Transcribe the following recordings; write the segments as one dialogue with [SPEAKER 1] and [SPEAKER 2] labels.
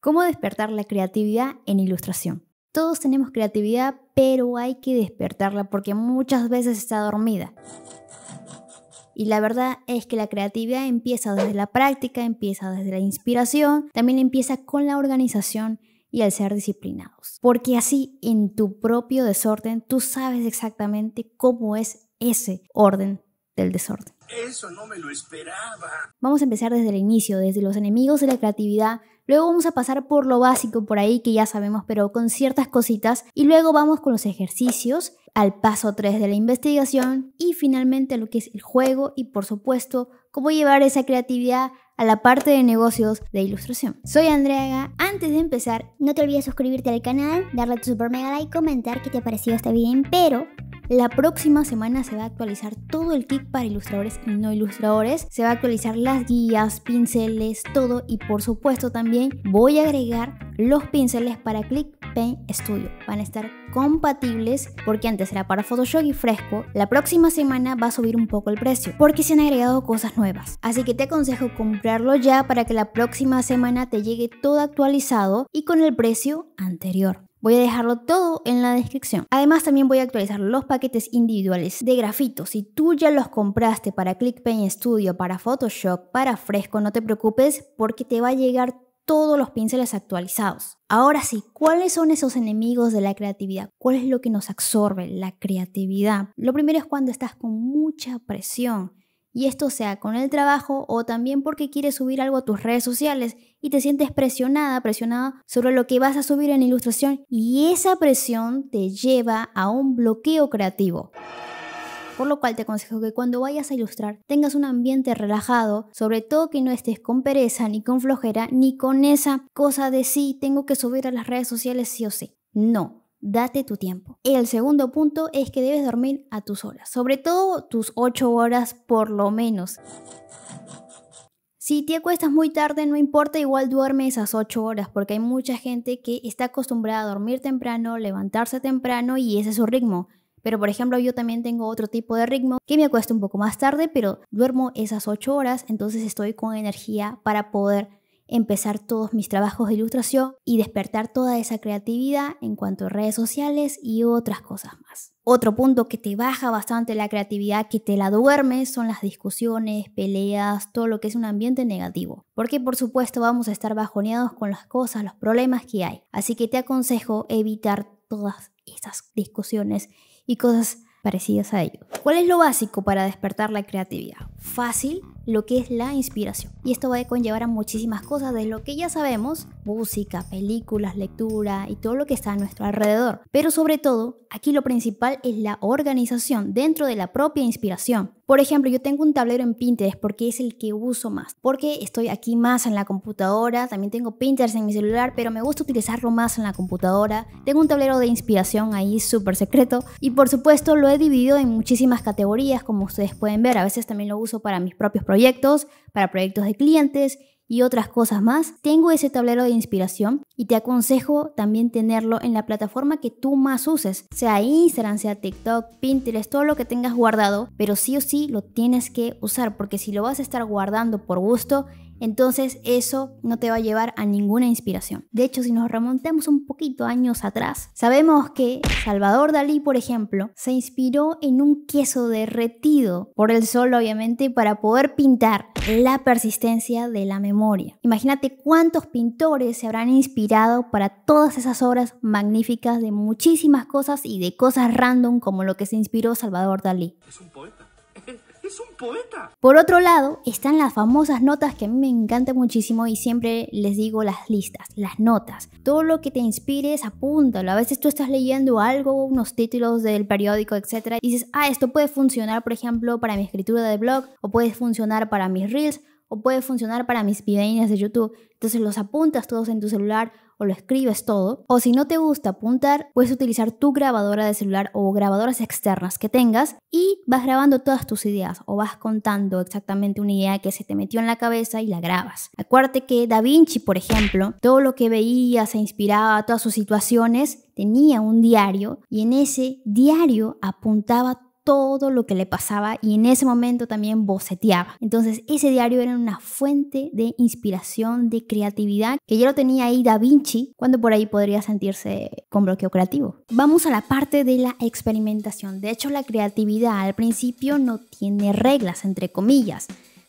[SPEAKER 1] ¿Cómo despertar la creatividad en ilustración? Todos tenemos creatividad, pero hay que despertarla porque muchas veces está dormida. Y la verdad es que la creatividad empieza desde la práctica, empieza desde la inspiración, también empieza con la organización y al ser disciplinados. Porque así en tu propio desorden tú sabes exactamente cómo es ese orden del desorden. Eso no me lo esperaba. Vamos a empezar desde el inicio, desde los enemigos de la creatividad. Luego vamos a pasar por lo básico por ahí que ya sabemos, pero con ciertas cositas. Y luego vamos con los ejercicios, al paso 3 de la investigación y finalmente lo que es el juego y por supuesto cómo llevar esa creatividad a la parte de negocios de ilustración. Soy Andrea. Antes de empezar, no te olvides suscribirte al canal, darle tu super mega like, comentar qué te ha parecido este video, pero la próxima semana se va a actualizar todo el kit para ilustradores y no ilustradores. Se va a actualizar las guías, pinceles, todo y por supuesto también voy a agregar los pinceles para Click Paint Studio. Van a estar compatibles porque antes era para Photoshop y fresco. La próxima semana va a subir un poco el precio porque se han agregado cosas nuevas. Así que te aconsejo comprarlo ya para que la próxima semana te llegue todo actualizado y con el precio anterior. Voy a dejarlo todo en la descripción. Además también voy a actualizar los paquetes individuales de grafito. Si tú ya los compraste para ClickPaint Studio, para Photoshop, para Fresco, no te preocupes porque te va a llegar todos los pinceles actualizados. Ahora sí, ¿cuáles son esos enemigos de la creatividad? ¿Cuál es lo que nos absorbe la creatividad? Lo primero es cuando estás con mucha presión y esto sea con el trabajo o también porque quieres subir algo a tus redes sociales y te sientes presionada, presionada sobre lo que vas a subir en ilustración y esa presión te lleva a un bloqueo creativo. Por lo cual te aconsejo que cuando vayas a ilustrar tengas un ambiente relajado, sobre todo que no estés con pereza, ni con flojera, ni con esa cosa de sí, tengo que subir a las redes sociales sí o sí. No, Date tu tiempo. El segundo punto es que debes dormir a tus horas, sobre todo tus 8 horas por lo menos. Si te acuestas muy tarde, no importa, igual duerme esas 8 horas, porque hay mucha gente que está acostumbrada a dormir temprano, levantarse temprano y ese es su ritmo. Pero por ejemplo, yo también tengo otro tipo de ritmo que me acuesto un poco más tarde, pero duermo esas 8 horas, entonces estoy con energía para poder empezar todos mis trabajos de ilustración y despertar toda esa creatividad en cuanto a redes sociales y otras cosas más. Otro punto que te baja bastante la creatividad, que te la duerme, son las discusiones, peleas, todo lo que es un ambiente negativo. Porque por supuesto vamos a estar bajoneados con las cosas, los problemas que hay. Así que te aconsejo evitar todas esas discusiones y cosas parecidas a ello. ¿Cuál es lo básico para despertar la creatividad? Fácil, lo que es la inspiración. Y esto va a conllevar a muchísimas cosas de lo que ya sabemos, música, películas, lectura y todo lo que está a nuestro alrededor. Pero sobre todo, aquí lo principal es la organización dentro de la propia inspiración. Por ejemplo, yo tengo un tablero en Pinterest porque es el que uso más, porque estoy aquí más en la computadora, también tengo Pinterest en mi celular, pero me gusta utilizarlo más en la computadora. Tengo un tablero de inspiración ahí súper secreto y por supuesto lo he dividido en muchísimas categorías como ustedes pueden ver, a veces también lo uso para mis propios proyectos proyectos, para proyectos de clientes y otras cosas más. Tengo ese tablero de inspiración y te aconsejo también tenerlo en la plataforma que tú más uses, sea Instagram, sea TikTok, Pinterest, todo lo que tengas guardado, pero sí o sí lo tienes que usar porque si lo vas a estar guardando por gusto, entonces eso no te va a llevar a ninguna inspiración. De hecho, si nos remontamos un poquito años atrás, sabemos que Salvador Dalí, por ejemplo, se inspiró en un queso derretido por el sol, obviamente, para poder pintar la persistencia de la memoria. Imagínate cuántos pintores se habrán inspirado para todas esas obras magníficas de muchísimas cosas y de cosas random como lo que se inspiró Salvador Dalí. ¿Es un es Por otro lado, están las famosas notas que a mí me encantan muchísimo y siempre les digo las listas, las notas. Todo lo que te inspires, apúntalo. A veces tú estás leyendo algo, unos títulos del periódico, etcétera, y dices, ah, esto puede funcionar, por ejemplo, para mi escritura de blog, o puede funcionar para mis reels, o puede funcionar para mis pideñas de YouTube. Entonces los apuntas todos en tu celular o lo escribes todo. O si no te gusta apuntar, puedes utilizar tu grabadora de celular o grabadoras externas que tengas y vas grabando todas tus ideas o vas contando exactamente una idea que se te metió en la cabeza y la grabas. Acuérdate que Da Vinci, por ejemplo, todo lo que veía se inspiraba, todas sus situaciones, tenía un diario y en ese diario apuntaba todo lo que le pasaba y en ese momento también boceteaba. Entonces ese diario era una fuente de inspiración, de creatividad, que ya lo tenía ahí Da Vinci, cuando por ahí podría sentirse con bloqueo creativo. Vamos a la parte de la experimentación. De hecho, la creatividad al principio no tiene reglas, entre comillas.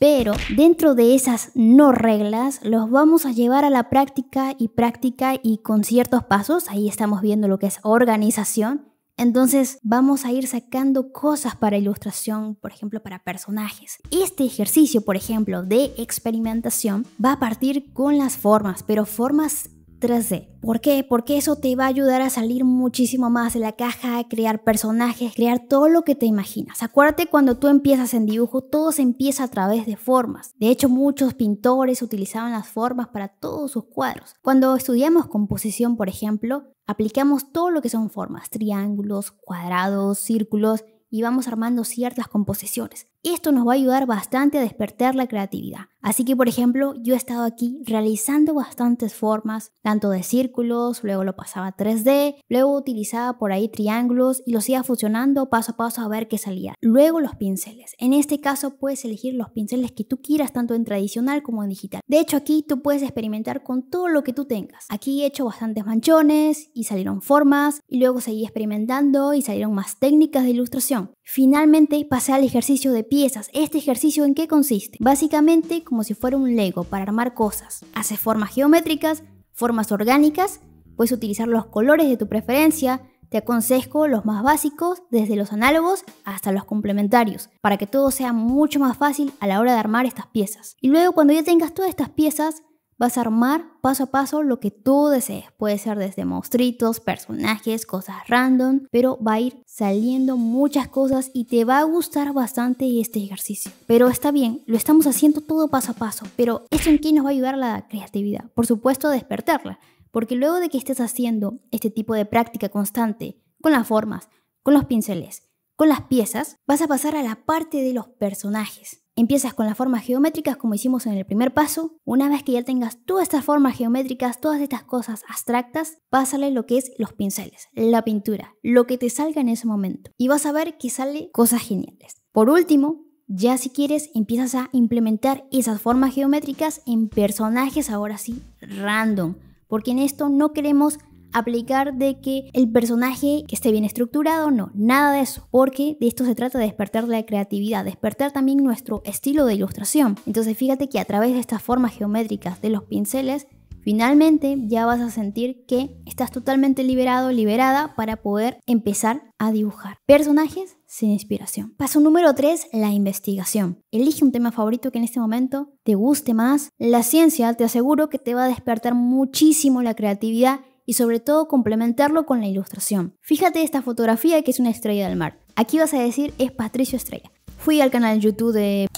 [SPEAKER 1] Pero dentro de esas no reglas, los vamos a llevar a la práctica y práctica y con ciertos pasos. Ahí estamos viendo lo que es organización entonces vamos a ir sacando cosas para ilustración, por ejemplo, para personajes. Este ejercicio, por ejemplo, de experimentación va a partir con las formas, pero formas 3 D. ¿Por qué? Porque eso te va a ayudar a salir muchísimo más de la caja, crear personajes, crear todo lo que te imaginas. Acuérdate cuando tú empiezas en dibujo, todo se empieza a través de formas. De hecho, muchos pintores utilizaban las formas para todos sus cuadros. Cuando estudiamos composición, por ejemplo, aplicamos todo lo que son formas, triángulos, cuadrados, círculos, y vamos armando ciertas composiciones. Esto nos va a ayudar bastante a despertar la creatividad. Así que, por ejemplo, yo he estado aquí realizando bastantes formas, tanto de círculos, luego lo pasaba a 3D, luego utilizaba por ahí triángulos y los iba fusionando paso a paso a ver qué salía. Luego los pinceles. En este caso puedes elegir los pinceles que tú quieras, tanto en tradicional como en digital. De hecho, aquí tú puedes experimentar con todo lo que tú tengas. Aquí he hecho bastantes manchones y salieron formas y luego seguí experimentando y salieron más técnicas de ilustración. Finalmente pasé al ejercicio de piezas. ¿Este ejercicio en qué consiste? Básicamente como si fuera un Lego para armar cosas. Haces formas geométricas, formas orgánicas, puedes utilizar los colores de tu preferencia, te aconsejo los más básicos, desde los análogos hasta los complementarios, para que todo sea mucho más fácil a la hora de armar estas piezas. Y luego cuando ya tengas todas estas piezas, Vas a armar paso a paso lo que tú desees. Puede ser desde monstruitos, personajes, cosas random, pero va a ir saliendo muchas cosas y te va a gustar bastante este ejercicio. Pero está bien, lo estamos haciendo todo paso a paso, pero ¿eso en qué nos va a ayudar la creatividad? Por supuesto, despertarla, porque luego de que estés haciendo este tipo de práctica constante, con las formas, con los pinceles, con las piezas, vas a pasar a la parte de los personajes. Empiezas con las formas geométricas como hicimos en el primer paso. Una vez que ya tengas todas estas formas geométricas, todas estas cosas abstractas, pásale lo que es los pinceles, la pintura, lo que te salga en ese momento. Y vas a ver que sale cosas geniales. Por último, ya si quieres, empiezas a implementar esas formas geométricas en personajes ahora sí random, porque en esto no queremos aplicar de que el personaje esté bien estructurado, no, nada de eso, porque de esto se trata de despertar la creatividad, despertar también nuestro estilo de ilustración. Entonces fíjate que a través de estas formas geométricas de los pinceles, finalmente ya vas a sentir que estás totalmente liberado, liberada para poder empezar a dibujar. Personajes sin inspiración. Paso número 3, la investigación. Elige un tema favorito que en este momento te guste más. La ciencia te aseguro que te va a despertar muchísimo la creatividad y sobre todo complementarlo con la ilustración. Fíjate esta fotografía que es una estrella del mar. Aquí vas a decir es Patricio Estrella. Fui al canal YouTube de...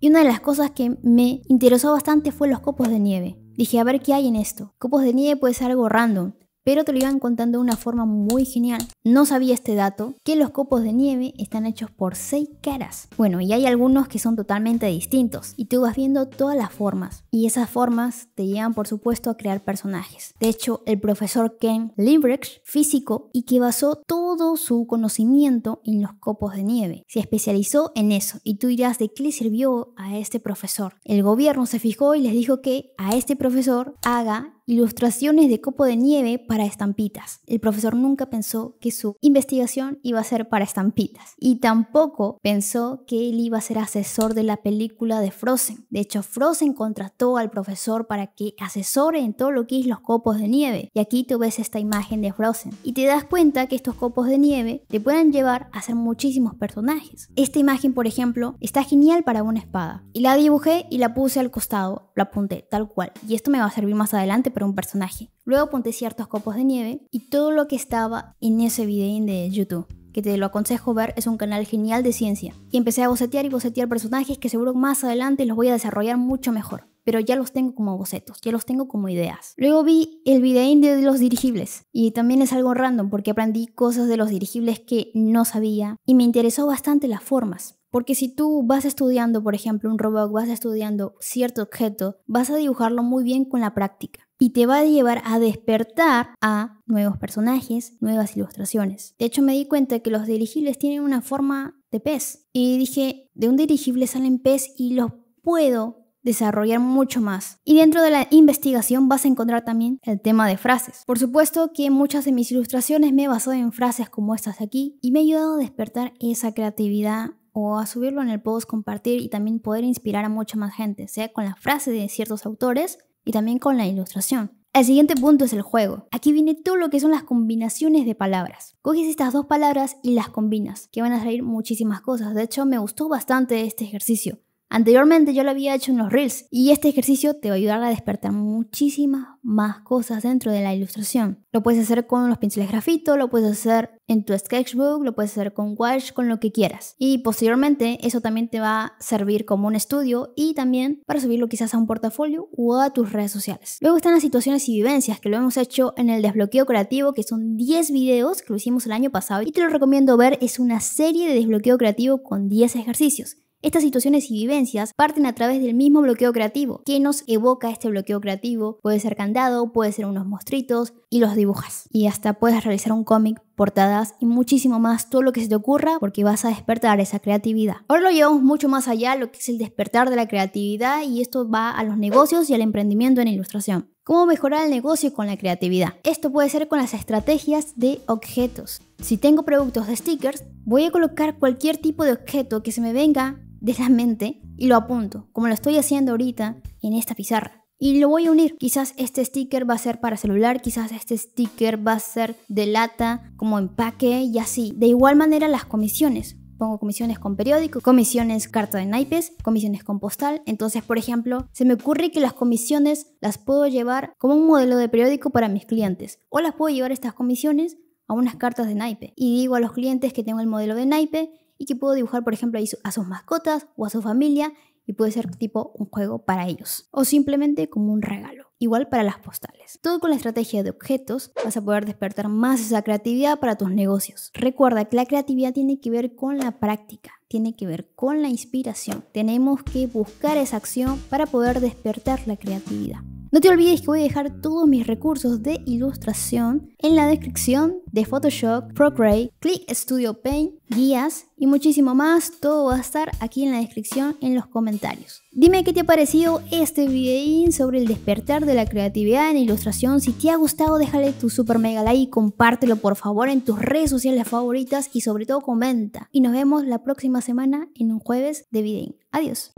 [SPEAKER 1] Y una de las cosas que me interesó bastante fue los copos de nieve. Dije, a ver qué hay en esto. Copos de nieve puede ser algo random, pero te lo iban contando de una forma muy genial. No sabía este dato, que los copos de nieve están hechos por seis caras. Bueno, y hay algunos que son totalmente distintos, y tú vas viendo todas las formas, y esas formas te llevan por supuesto a crear personajes. De hecho, el profesor Ken Lindbrecht, físico, y que basó todo su conocimiento en los copos de nieve, se especializó en eso, y tú dirás de qué le sirvió a este profesor. El gobierno se fijó y les dijo que a este profesor haga ilustraciones de copo de nieve para estampitas. El profesor nunca pensó que su investigación iba a ser para estampitas y tampoco pensó que él iba a ser asesor de la película de Frozen. De hecho, Frozen contrató al profesor para que asesore en todo lo que es los copos de nieve. Y aquí tú ves esta imagen de Frozen y te das cuenta que estos copos de nieve te pueden llevar a hacer muchísimos personajes. Esta imagen, por ejemplo, está genial para una espada y la dibujé y la puse al costado, la apunté tal cual y esto me va a servir más adelante para un personaje. Luego ponte ciertos copos de nieve y todo lo que estaba en ese video de YouTube que te lo aconsejo ver, es un canal genial de ciencia. Y empecé a bocetear y bocetear personajes que seguro más adelante los voy a desarrollar mucho mejor pero ya los tengo como bocetos, ya los tengo como ideas. Luego vi el video de los dirigibles y también es algo random porque aprendí cosas de los dirigibles que no sabía y me interesó bastante las formas. Porque si tú vas estudiando, por ejemplo, un robot, vas estudiando cierto objeto, vas a dibujarlo muy bien con la práctica y te va a llevar a despertar a nuevos personajes, nuevas ilustraciones. De hecho, me di cuenta que los dirigibles tienen una forma de pez y dije, de un dirigible salen pez y los puedo desarrollar mucho más. Y dentro de la investigación vas a encontrar también el tema de frases. Por supuesto que muchas de mis ilustraciones me he en frases como estas de aquí y me ha ayudado a despertar esa creatividad o a subirlo en el post, compartir y también poder inspirar a mucha más gente, sea con las frases de ciertos autores y también con la ilustración. El siguiente punto es el juego. Aquí viene todo lo que son las combinaciones de palabras. Coges estas dos palabras y las combinas, que van a traer muchísimas cosas. De hecho, me gustó bastante este ejercicio. Anteriormente yo lo había hecho en los reels y este ejercicio te va a ayudar a despertar muchísimas más cosas dentro de la ilustración. Lo puedes hacer con los pinceles grafito, lo puedes hacer en tu sketchbook, lo puedes hacer con wash, con lo que quieras. Y posteriormente eso también te va a servir como un estudio y también para subirlo quizás a un portafolio o a tus redes sociales. Luego están las situaciones y vivencias que lo hemos hecho en el desbloqueo creativo, que son 10 videos que lo hicimos el año pasado y te lo recomiendo ver, es una serie de desbloqueo creativo con 10 ejercicios. Estas situaciones y vivencias parten a través del mismo bloqueo creativo. ¿Qué nos evoca este bloqueo creativo? Puede ser candado, puede ser unos mostritos y los dibujas. Y hasta puedes realizar un cómic portadas y muchísimo más todo lo que se te ocurra porque vas a despertar esa creatividad. Ahora lo llevamos mucho más allá, lo que es el despertar de la creatividad y esto va a los negocios y al emprendimiento en ilustración. ¿Cómo mejorar el negocio con la creatividad? Esto puede ser con las estrategias de objetos. Si tengo productos de stickers, voy a colocar cualquier tipo de objeto que se me venga de la mente y lo apunto, como lo estoy haciendo ahorita en esta pizarra y lo voy a unir. Quizás este sticker va a ser para celular, quizás este sticker va a ser de lata, como empaque y así. De igual manera las comisiones. Pongo comisiones con periódico, comisiones carta de naipes, comisiones con postal. Entonces, por ejemplo, se me ocurre que las comisiones las puedo llevar como un modelo de periódico para mis clientes. O las puedo llevar estas comisiones a unas cartas de naipe. Y digo a los clientes que tengo el modelo de naipe y que puedo dibujar, por ejemplo, a sus mascotas o a su familia y puede ser tipo un juego para ellos o simplemente como un regalo, igual para las postales. Todo con la estrategia de objetos vas a poder despertar más esa creatividad para tus negocios. Recuerda que la creatividad tiene que ver con la práctica, tiene que ver con la inspiración. Tenemos que buscar esa acción para poder despertar la creatividad. No te olvides que voy a dejar todos mis recursos de ilustración en la descripción de Photoshop, Procreate, Click Studio Paint, guías y muchísimo más. Todo va a estar aquí en la descripción en los comentarios. Dime qué te ha parecido este videín sobre el despertar de la creatividad en ilustración. Si te ha gustado déjale tu super mega like y compártelo por favor en tus redes sociales favoritas y sobre todo comenta. Y nos vemos la próxima semana en un jueves de videín. Adiós.